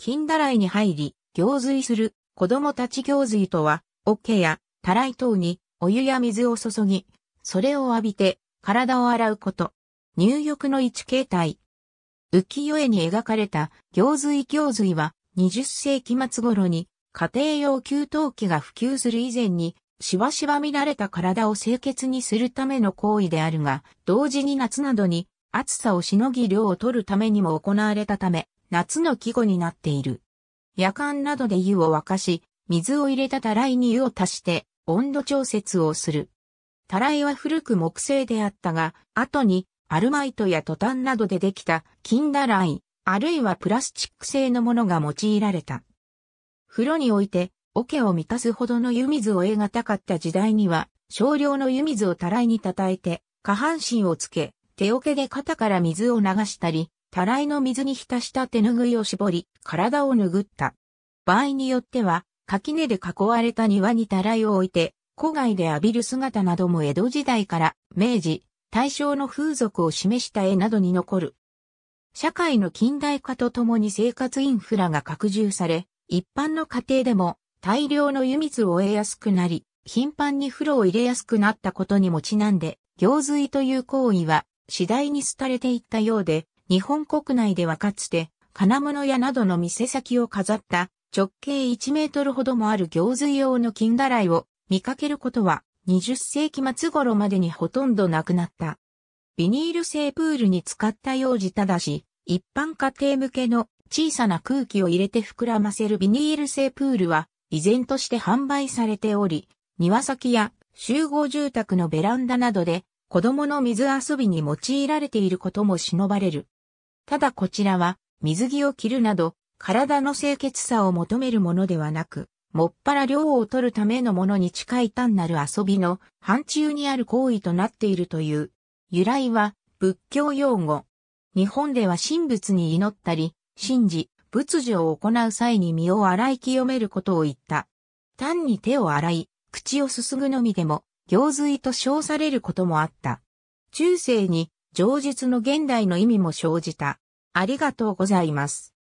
金だらいに入り、行水する、子供たち行水とは、桶や、たらい等に、お湯や水を注ぎ、それを浴びて、体を洗うこと。入浴の一形態。浮世絵に描かれた行水行水は20世紀末頃に家庭用給湯器が普及する以前にしばしば見られた体を清潔にするための行為であるが、同時に夏などに暑さをしのぎ量を取るためにも行われたため、夏の季語になっている。夜間などで湯を沸かし、水を入れたたらいに湯を足して、温度調節をする。たらいは古く木製であったが、後にアルマイトやトタンなどでできた金だらい、あるいはプラスチック製のものが用いられた。風呂において、桶を満たすほどの湯水を得がたかった時代には、少量の湯水をたらいにたたえて、下半身をつけ、手桶で肩から水を流したり、たらいの水に浸した手ぬぐいを絞り、体を拭った。場合によっては、垣根で囲われた庭にたらいを置いて、古外で浴びる姿なども江戸時代から明治、大正の風俗を示した絵などに残る。社会の近代化とともに生活インフラが拡充され、一般の家庭でも大量の湯水を得やすくなり、頻繁に風呂を入れやすくなったことにもちなんで、行水という行為は次第に廃れていったようで、日本国内ではかつて、金物屋などの店先を飾った直径1メートルほどもある行水用の金だらいを見かけることは20世紀末頃までにほとんどなくなった。ビニール製プールに使った用事ただし、一般家庭向けの小さな空気を入れて膨らませるビニール製プールは依然として販売されており、庭先や集合住宅のベランダなどで子供の水遊びに用いられていることも忍ばれる。ただこちらは、水着を着るなど、体の清潔さを求めるものではなく、もっぱら量を取るためのものに近い単なる遊びの範疇にある行為となっているという。由来は仏教用語。日本では神仏に祈ったり、神事、仏事を行う際に身を洗い清めることを言った。単に手を洗い、口をすすぐのみでも、行水と称されることもあった。中世に上述の現代の意味も生じた。ありがとうございます。